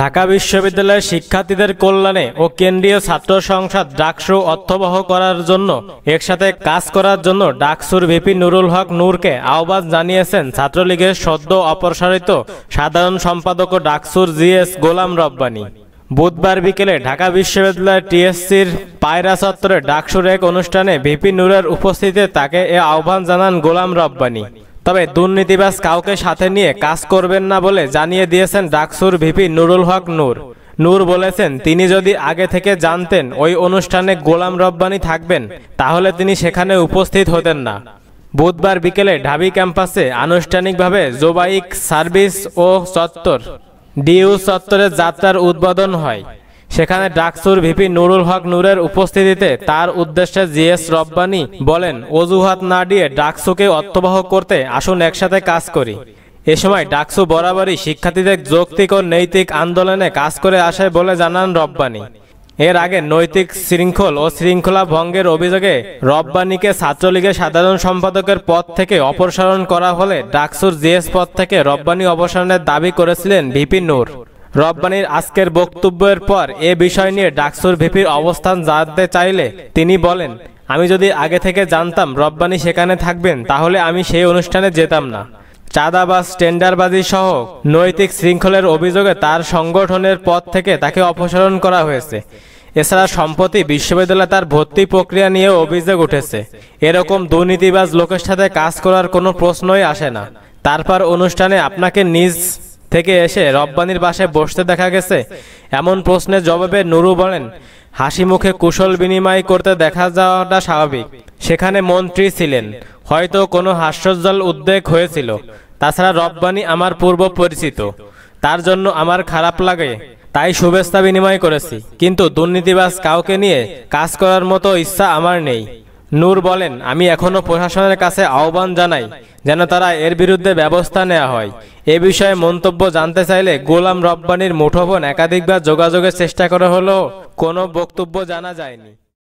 ঢাকা বিশ্ববিদ্যালয়ের শিক্ষার্থীদের কল্যাণে ও কেন্দ্রীয় ছাত্র সংসদ ডাকসু অর্থবহ করার জন্য একসাথে কাজ করার জন্য ডাকসুর ভিপি নুরুল হক নূরকে আহ্বান জানিয়েছেন ছাত্রলীগের সদ্য অপসারিত সাধারণ সম্পাদক ও ডাকসুর জিএস গোলাম রব্বানী বুধবার বিকেলে ঢাকা বিশ্ববিদ্যালয় টিএসসির পায়রা চত্বরে ডাকসুর এক অনুষ্ঠানে ভিপি নুরের উপস্থিতিতে তাকে এ আহ্বান জানান গোলাম রব্বানী তবে দুর্নীতিবাজ কাউকে সাথে নিয়ে কাজ করবেন না বলে জানিয়ে দিয়েছেন ডাকসুর ভিপি নুরুল হক নূর নূর বলেছেন তিনি যদি আগে থেকে জানতেন ওই অনুষ্ঠানে গোলাম রব্বানি থাকবেন তাহলে তিনি সেখানে উপস্থিত হতেন না বুধবার বিকেলে ঢাবি ক্যাম্পাসে আনুষ্ঠানিকভাবে জোবাইক সার্ভিস ও চত্বর ডিউ চত্বরের যাত্রার উদ্বোধন হয় সেখানে ডাকসুর ভিপি নুরুল হক নূরের উপস্থিতিতে তার উদ্দেশ্যে জিএস রব্বানি বলেন অজুহাত না দিয়ে ডাকসুকে অর্থবাহ করতে আসুন একসাথে কাজ করি এ সময় ডাকসু বরাবরই শিক্ষার্থীদের যৌক্তিক ও নৈতিক আন্দোলনে কাজ করে আসে বলে জানান রব্বানি এর আগে নৈতিক শৃঙ্খল ও শৃঙ্খলা ভঙ্গের অভিযোগে রব্বানিকে ছাত্রলীগের সাধারণ সম্পাদকের পদ থেকে অপসারণ করা হলে ডাকসুর জিএস পদ থেকে রব্বানি অপসারণের দাবি করেছিলেন ভিপি নূর রব্বানির আজকের বক্তব্যের পর এ বিষয় নিয়ে ডাকসুর ভিপির অবস্থান জানতে চাইলে তিনি বলেন আমি যদি আগে থেকে জানতাম রব্বানি সেখানে থাকবেন তাহলে আমি সেই অনুষ্ঠানে যেতাম না চাঁদাবাজ টেন্ডারবাজি সহ নৈতিক শৃঙ্খলের অভিযোগে তার সংগঠনের পদ থেকে তাকে অপসারণ করা হয়েছে এছাড়া সম্প্রতি বিশ্ববিদ্যালয়ে তার ভর্তি প্রক্রিয়া নিয়ে অভিযোগ উঠেছে এরকম দুর্নীতিবাজ লোকের সাথে কাজ করার কোনো প্রশ্নই আসে না তারপর অনুষ্ঠানে আপনাকে নিজ থেকে এসে রব্বানির বাসায় বসতে দেখা গেছে এমন প্রশ্নের জবাবে নুরু বলেন হাসি মুখে কুশল বিনিময় করতে দেখা যাওয়াটা স্বাভাবিক সেখানে মন্ত্রী ছিলেন হয়তো কোনো হাস্যজ্জ্বল উদ্বেগ হয়েছিল তাছাড়া রব্বানি আমার পূর্ব পরিচিত তার জন্য আমার খারাপ লাগে তাই শুভেচ্ছা বিনিময় করেছি কিন্তু দুর্নীতিবাজ কাউকে নিয়ে কাজ করার মতো ইচ্ছা আমার নেই নূর বলেন আমি এখনও প্রশাসনের কাছে আহ্বান জানাই যেন তারা এর বিরুদ্ধে ব্যবস্থা নেওয়া হয় এ বিষয়ে মন্তব্য জানতে চাইলে গোলাম রব্বানির মুঠোফোন একাধিকবার যোগাযোগের চেষ্টা করা হলেও কোনো বক্তব্য জানা যায়নি